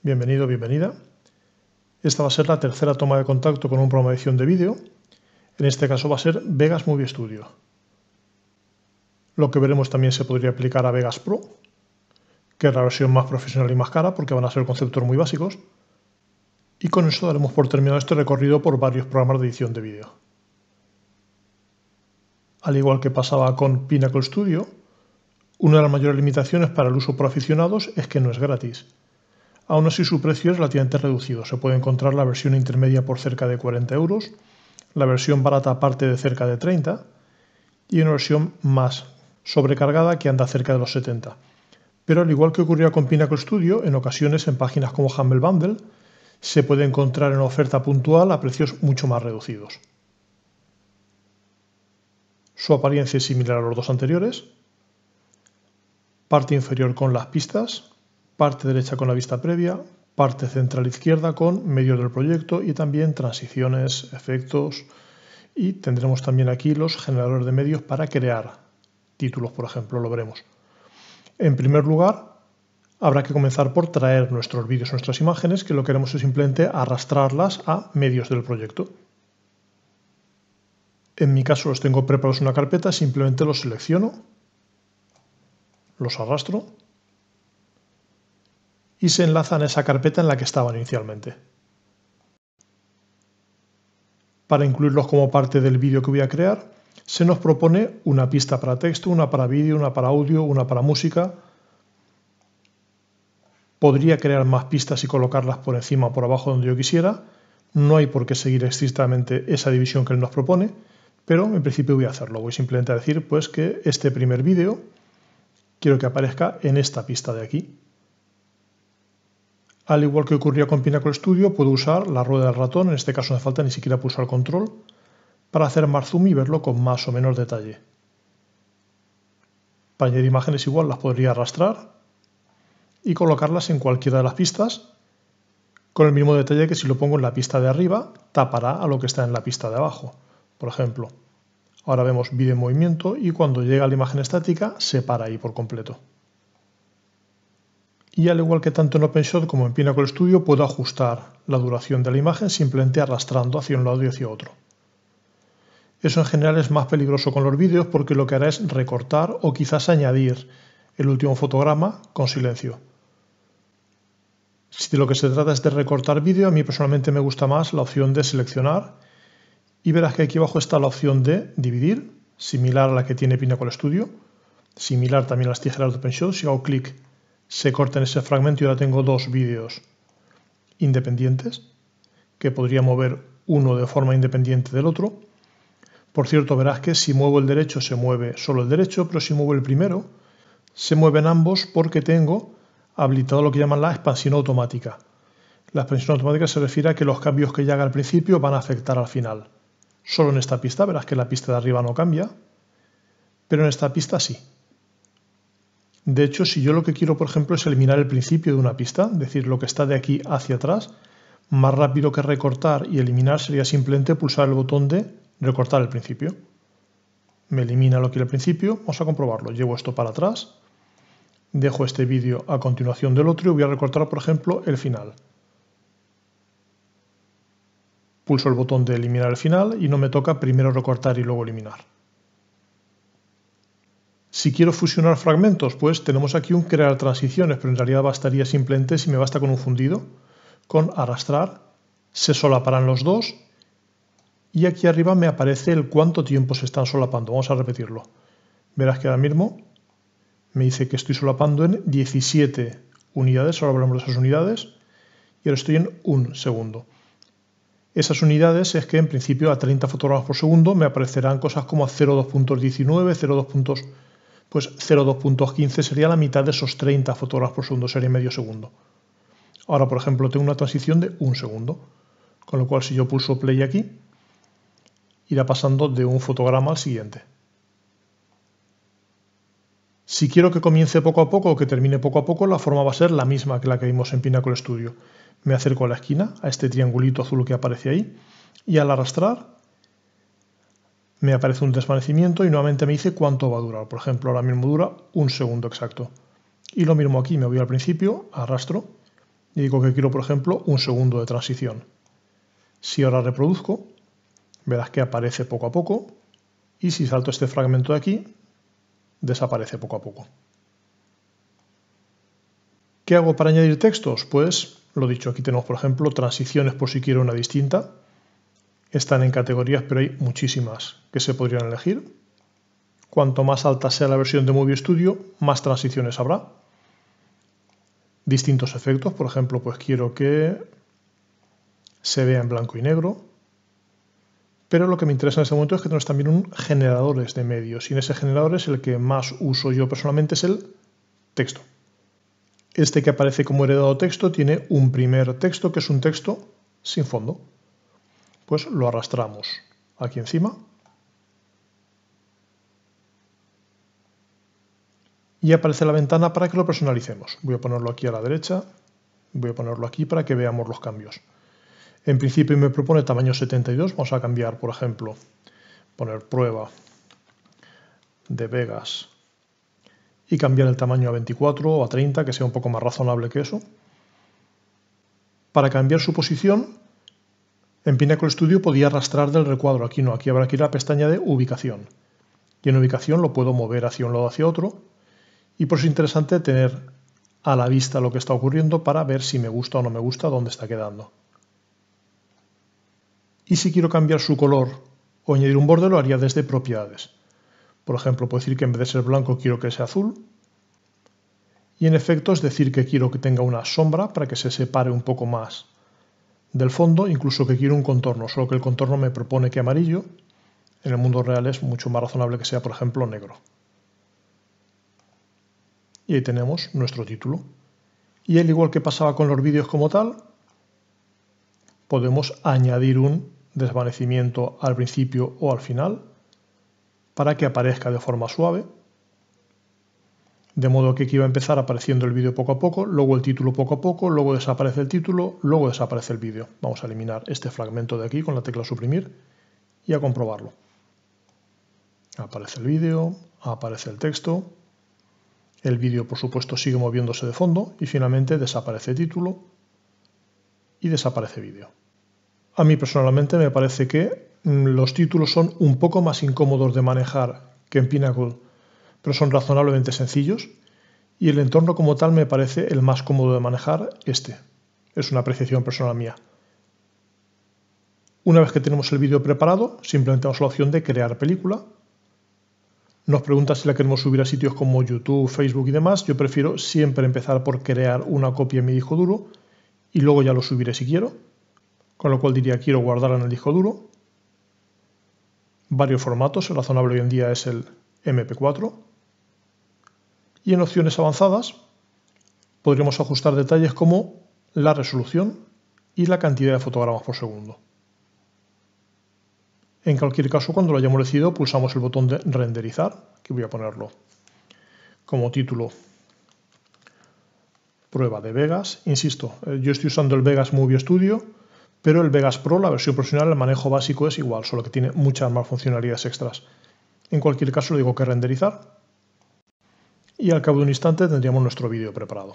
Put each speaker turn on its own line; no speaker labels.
Bienvenido, bienvenida. Esta va a ser la tercera toma de contacto con un programa de edición de vídeo. En este caso va a ser Vegas Movie Studio. Lo que veremos también se podría aplicar a Vegas Pro, que es la versión más profesional y más cara porque van a ser conceptos muy básicos. Y con eso daremos por terminado este recorrido por varios programas de edición de vídeo. Al igual que pasaba con Pinnacle Studio, una de las mayores limitaciones para el uso por aficionados es que no es gratis Aún así su precio es relativamente reducido. Se puede encontrar la versión intermedia por cerca de 40 euros, la versión barata parte de cerca de 30 y una versión más sobrecargada que anda cerca de los 70. Pero al igual que ocurrió con Pinnacle Studio, en ocasiones en páginas como Humble Bundle se puede encontrar en oferta puntual a precios mucho más reducidos. Su apariencia es similar a los dos anteriores. Parte inferior con las pistas, parte derecha con la vista previa, parte central izquierda con medios del proyecto y también transiciones, efectos y tendremos también aquí los generadores de medios para crear títulos, por ejemplo, lo veremos. En primer lugar, habrá que comenzar por traer nuestros vídeos, nuestras imágenes, que lo que haremos es simplemente arrastrarlas a medios del proyecto. En mi caso los tengo preparados en una carpeta, simplemente los selecciono, los arrastro y se enlazan a esa carpeta en la que estaban inicialmente. Para incluirlos como parte del vídeo que voy a crear, se nos propone una pista para texto, una para vídeo, una para audio, una para música. Podría crear más pistas y colocarlas por encima o por abajo donde yo quisiera. No hay por qué seguir estrictamente esa división que él nos propone, pero en principio voy a hacerlo. Voy simplemente a decir pues, que este primer vídeo quiero que aparezca en esta pista de aquí, al igual que ocurría con Pinnacle Studio, puedo usar la rueda del ratón, en este caso no falta ni siquiera pulsar control, para hacer más zoom y verlo con más o menos detalle. Para añadir imágenes igual las podría arrastrar y colocarlas en cualquiera de las pistas, con el mismo detalle que si lo pongo en la pista de arriba, tapará a lo que está en la pista de abajo. Por ejemplo, ahora vemos vídeo en movimiento y cuando llega la imagen estática se para ahí por completo y al igual que tanto en OpenShot como en Pinnacle Studio puedo ajustar la duración de la imagen simplemente arrastrando hacia un lado y hacia otro. Eso en general es más peligroso con los vídeos porque lo que hará es recortar o quizás añadir el último fotograma con silencio. Si de lo que se trata es de recortar vídeo, a mí personalmente me gusta más la opción de seleccionar y verás que aquí abajo está la opción de dividir, similar a la que tiene Pinnacle Studio, similar también a las tijeras de OpenShot, si hago clic se corta en ese fragmento y ahora tengo dos vídeos independientes que podría mover uno de forma independiente del otro. Por cierto, verás que si muevo el derecho se mueve solo el derecho, pero si muevo el primero se mueven ambos porque tengo habilitado lo que llaman la expansión automática. La expansión automática se refiere a que los cambios que llega haga al principio van a afectar al final. Solo en esta pista verás que la pista de arriba no cambia, pero en esta pista sí. De hecho, si yo lo que quiero, por ejemplo, es eliminar el principio de una pista, es decir, lo que está de aquí hacia atrás, más rápido que recortar y eliminar sería simplemente pulsar el botón de recortar el principio. Me elimina lo que era el principio, vamos a comprobarlo. Llevo esto para atrás, dejo este vídeo a continuación del otro y voy a recortar, por ejemplo, el final. Pulso el botón de eliminar el final y no me toca primero recortar y luego eliminar. Si quiero fusionar fragmentos, pues tenemos aquí un crear transiciones, pero en realidad bastaría simplemente, si me basta con un fundido, con arrastrar, se solaparán los dos y aquí arriba me aparece el cuánto tiempo se están solapando. Vamos a repetirlo. Verás que ahora mismo me dice que estoy solapando en 17 unidades, ahora hablamos de esas unidades, y ahora estoy en un segundo. Esas unidades es que en principio a 30 fotogramas por segundo me aparecerán cosas como 0.2.19, 0.2 pues 02.15 sería la mitad de esos 30 fotogramas por segundo, sería medio segundo. Ahora, por ejemplo, tengo una transición de un segundo, con lo cual si yo pulso play aquí, irá pasando de un fotograma al siguiente. Si quiero que comience poco a poco o que termine poco a poco, la forma va a ser la misma que la que vimos en Pinnacle Studio. Me acerco a la esquina, a este triangulito azul que aparece ahí, y al arrastrar me aparece un desvanecimiento y nuevamente me dice cuánto va a durar. Por ejemplo, ahora mismo dura un segundo exacto. Y lo mismo aquí, me voy al principio, arrastro y digo que quiero, por ejemplo, un segundo de transición. Si ahora reproduzco, verás que aparece poco a poco y si salto este fragmento de aquí, desaparece poco a poco. ¿Qué hago para añadir textos? Pues, lo dicho, aquí tenemos, por ejemplo, transiciones por si quiero una distinta están en categorías, pero hay muchísimas que se podrían elegir. Cuanto más alta sea la versión de Movie Studio, más transiciones habrá. Distintos efectos, por ejemplo, pues quiero que se vea en blanco y negro. Pero lo que me interesa en este momento es que tenemos también un generadores de medios. Y en ese generador es el que más uso yo personalmente, es el texto. Este que aparece como heredado texto tiene un primer texto que es un texto sin fondo pues lo arrastramos aquí encima y aparece la ventana para que lo personalicemos. Voy a ponerlo aquí a la derecha, voy a ponerlo aquí para que veamos los cambios. En principio me propone tamaño 72, vamos a cambiar, por ejemplo, poner prueba de Vegas y cambiar el tamaño a 24 o a 30, que sea un poco más razonable que eso. Para cambiar su posición, en Pinnacle Studio podía arrastrar del recuadro, aquí no, aquí habrá que la pestaña de ubicación. Y en ubicación lo puedo mover hacia un lado o hacia otro. Y por eso es interesante tener a la vista lo que está ocurriendo para ver si me gusta o no me gusta dónde está quedando. Y si quiero cambiar su color o añadir un borde, lo haría desde propiedades. Por ejemplo, puedo decir que en vez de ser blanco quiero que sea azul. Y en efecto es decir que quiero que tenga una sombra para que se separe un poco más del fondo, incluso que quiero un contorno, solo que el contorno me propone que amarillo, en el mundo real es mucho más razonable que sea, por ejemplo, negro. Y ahí tenemos nuestro título. Y al igual que pasaba con los vídeos como tal, podemos añadir un desvanecimiento al principio o al final para que aparezca de forma suave de modo que aquí va a empezar apareciendo el vídeo poco a poco, luego el título poco a poco, luego desaparece el título, luego desaparece el vídeo. Vamos a eliminar este fragmento de aquí con la tecla suprimir y a comprobarlo. Aparece el vídeo, aparece el texto, el vídeo por supuesto sigue moviéndose de fondo y finalmente desaparece título y desaparece vídeo. A mí personalmente me parece que mm, los títulos son un poco más incómodos de manejar que en Pinnacle pero son razonablemente sencillos y el entorno como tal me parece el más cómodo de manejar este. Es una apreciación personal mía. Una vez que tenemos el vídeo preparado, simplemente damos la opción de crear película. Nos pregunta si la queremos subir a sitios como YouTube, Facebook y demás. Yo prefiero siempre empezar por crear una copia en mi disco duro y luego ya lo subiré si quiero. Con lo cual diría quiero guardar en el disco duro. Varios formatos, el razonable hoy en día es el MP4 y en opciones avanzadas podríamos ajustar detalles como la resolución y la cantidad de fotogramas por segundo. En cualquier caso, cuando lo hayamos decidido, pulsamos el botón de renderizar, que voy a ponerlo como título prueba de Vegas. Insisto, eh, yo estoy usando el Vegas Movie Studio, pero el Vegas Pro, la versión profesional, el manejo básico es igual, solo que tiene muchas más funcionalidades extras. En cualquier caso, le digo que renderizar y al cabo de un instante tendríamos nuestro vídeo preparado.